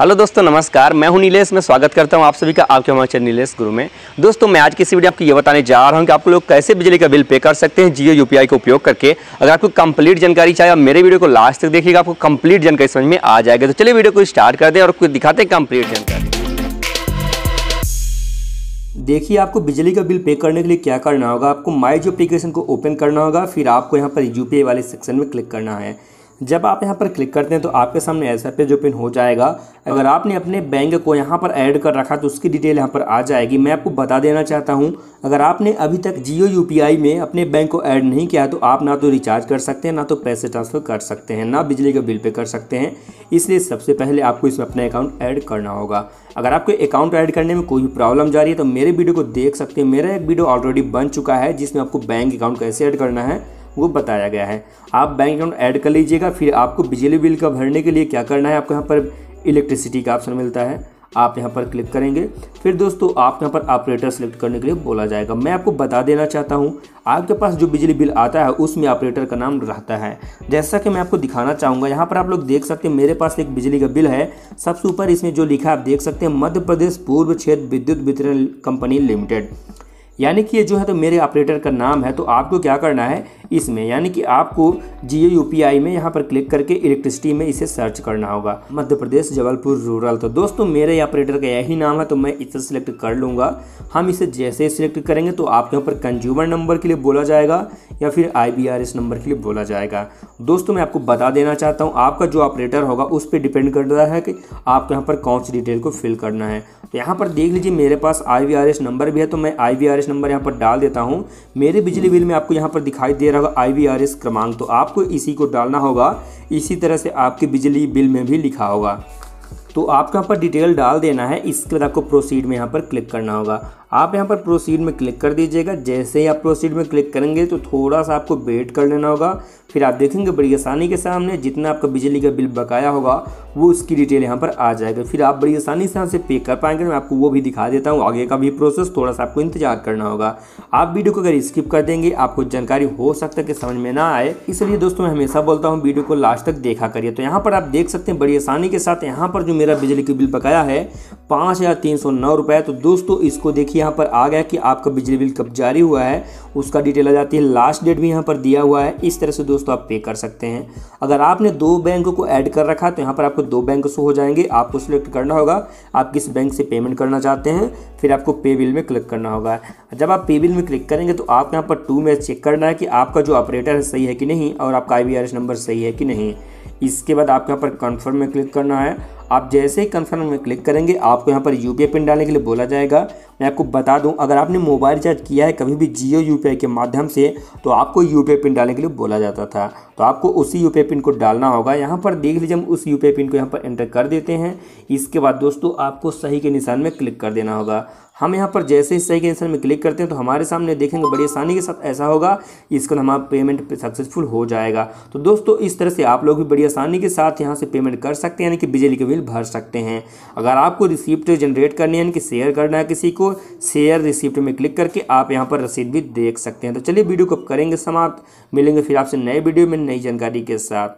hello दोस्तों नमस्कार मैं हूं नीलेश मैं स्वागत करता हूं आप सभी का आपके हमारे चैनल नीलेश गुरु में दोस्तों मैं आज किसी वीडियो आपको ये बताने जा रहा हूं कि आप लोग कैसे बिजली का बिल पे कर सकते हैं जियो यूपीआई का उपयोग करके अगर आपको कंप्लीट जानकारी चाहिए आप मेरे वीडियो को लास्ट तक देखिएगा आपको कंप्लीट जानकारी समझ में आ जाएगा तो चलिए वीडियो को स्टार्ट कर दें और कुछ दिखाते हैं कम्प्लीट जानकारी देखिए आपको बिजली का बिल पे करने के लिए क्या करना होगा आपको माई जो एप्लीकेशन को ओपन करना होगा फिर आपको यहाँ पर यूपीआई वाले सेक्शन में क्लिक करना है जब आप यहाँ पर क्लिक करते हैं तो आपके सामने ऐसा पेज ओपन हो जाएगा अगर आपने अपने बैंक को यहाँ पर ऐड कर रखा तो उसकी डिटेल यहाँ पर आ जाएगी मैं आपको बता देना चाहता हूँ अगर आपने अभी तक जियो यू में अपने बैंक को ऐड नहीं किया तो आप ना तो रिचार्ज कर सकते हैं ना तो पैसे ट्रांसफ़र कर सकते हैं ना बिजली का बिल पे कर सकते हैं इसलिए सबसे पहले आपको इसमें अपना अकाउंट ऐड करना होगा अगर आपको अकाउंट ऐड करने में कोई प्रॉब्लम जा रही है तो मेरे वीडियो को देख सकते हैं मेरा एक वीडियो ऑलरेडी बन चुका है जिसमें आपको बैंक अकाउंट कैसे ऐड करना है वो बताया गया है आप बैंक अकाउंट ऐड कर लीजिएगा फिर आपको बिजली बिल का भरने के लिए क्या करना है आपको यहाँ पर इलेक्ट्रिसिटी का ऑप्शन मिलता है आप यहाँ पर क्लिक करेंगे फिर दोस्तों आप यहाँ पर ऑपरेटर सेलेक्ट करने के लिए बोला जाएगा मैं आपको बता देना चाहता हूँ आपके पास जो बिजली बिल आता है उसमें ऑपरेटर का नाम रहता है जैसा कि मैं आपको दिखाना चाहूँगा यहाँ पर आप लोग देख सकते हैं मेरे पास एक बिजली का बिल है सबसे ऊपर इसमें जो लिखा है आप देख सकते हैं मध्य प्रदेश पूर्व क्षेत्र विद्युत वितरण कंपनी लिमिटेड यानी कि ये जो है तो मेरे ऑपरेटर का नाम है तो आपको क्या करना है इसमें यानी कि आपको जियो यू में यहाँ पर क्लिक करके इलेक्ट्रिसिटी में इसे सर्च करना होगा मध्य प्रदेश जबलपुर रूरल तो दोस्तों मेरे ऑपरेटर का यही नाम है तो मैं इसे सिलेक्ट कर लूँगा हम इसे जैसे सिलेक्ट करेंगे तो आपके यहाँ पर कंज्यूमर नंबर के लिए बोला जाएगा या फिर आई नंबर के लिए बोला जाएगा दोस्तों मैं आपको बता देना चाहता हूँ आपका जो ऑपरेटर होगा उस पर डिपेंड कर रहा है कि आपके यहाँ पर कौन सी डिटेल को फिल करना है तो यहाँ पर देख लीजिए मेरे पास आई नंबर भी है तो मैं आई नंबर यहाँ पर डाल देता हूँ मेरे बिजली बिल में आपको यहाँ पर दिखाई दे रहा होगा आई क्रमांक तो आपको इसी को डालना होगा इसी तरह से आपके बिजली बिल में भी लिखा होगा तो आपको यहाँ पर डिटेल डाल देना है इसके बाद आपको प्रोसीड में यहाँ पर क्लिक करना होगा आप यहाँ पर प्रोसीड में क्लिक कर दीजिएगा जैसे ही आप प्रोसीड में क्लिक करेंगे तो थोड़ा सा आपको वेट कर लेना होगा फिर आप देखेंगे बड़ी आसानी के सामने जितना आपका बिजली का बिल बकाया होगा वो उसकी डिटेल यहाँ पर आ जाएगा फिर आप बड़ी आसानी से यहाँ से पे कर पाएंगे मैं आपको वो भी दिखा देता हूँ आगे का भी प्रोसेस थोड़ा सा आपको इंतजार करना होगा आप वीडियो को अगर स्किप कर देंगे आपको जानकारी हो सकता है कि समझ में ना आए इसलिए दोस्तों मैं हमेशा बोलता हूँ वीडियो को लास्ट तक देखा करिए तो यहाँ पर आप देख सकते हैं बड़ी आसानी के साथ यहाँ पर जो मेरा बिजली का बिल बकाया है पाँच तो दोस्तों इसको देखिए यहाँ पर आ गया कि आपका बिजली बिल कब जारी हुआ है उसका डिटेल आ जाती है लास्ट डेट भी यहाँ पर दिया हुआ है इस तरह से दोस्तों आप पे कर सकते हैं अगर आपने दो बैंक को ऐड कर रखा तो यहाँ पर आपको दो बैंक शो हो जाएंगे आपको सिलेक्ट करना होगा आप किस बैंक से पेमेंट करना चाहते हैं फिर आपको पे बिल में क्लिक करना होगा जब आप पे बिल में क्लिक करेंगे तो आपको यहाँ पर टू में चेक करना है कि आपका जो ऑपरेटर है सही है कि नहीं और आपका आई नंबर सही है कि नहीं इसके बाद आपके यहाँ पर कन्फर्म में क्लिक करना है आप जैसे ही कन्फर्म में क्लिक करेंगे आपको यहाँ पर यू पिन डालने के लिए बोला जाएगा मैं आपको बता दूँ अगर आपने मोबाइल रिचार्ज किया है कभी भी जियो यू के माध्यम से तो आपको यू पिन डालने के लिए बोला जाता था तो आपको उसी यू पिन को डालना होगा यहाँ पर देख लीजिए हम उस यू पिन को यहाँ पर एंटर कर देते हैं इसके बाद दोस्तों आपको सही के निशान में क्लिक कर देना होगा हम यहाँ पर जैसे ही सही के निशान में क्लिक करते हैं तो हमारे सामने देखेंगे बड़ी आसानी के साथ ऐसा होगा इसका हमारा पेमेंट सक्सेसफुल हो जाएगा तो दोस्तों इस तरह से आप लोग भी बड़ी आसानी के साथ यहाँ से पेमेंट कर सकते हैं यानी कि बिजली के बिल बिल भर सकते हैं अगर आपको रिसिप्ट जनरेट करनी है यानी कि शेयर करना है किसी को शेयर रिसिप्ट में क्लिक करके आप यहाँ पर रसीद भी देख सकते हैं तो चलिए वीडियो को करेंगे समाप्त मिलेंगे फिर आपसे नए वीडियो में नई जानकारी के साथ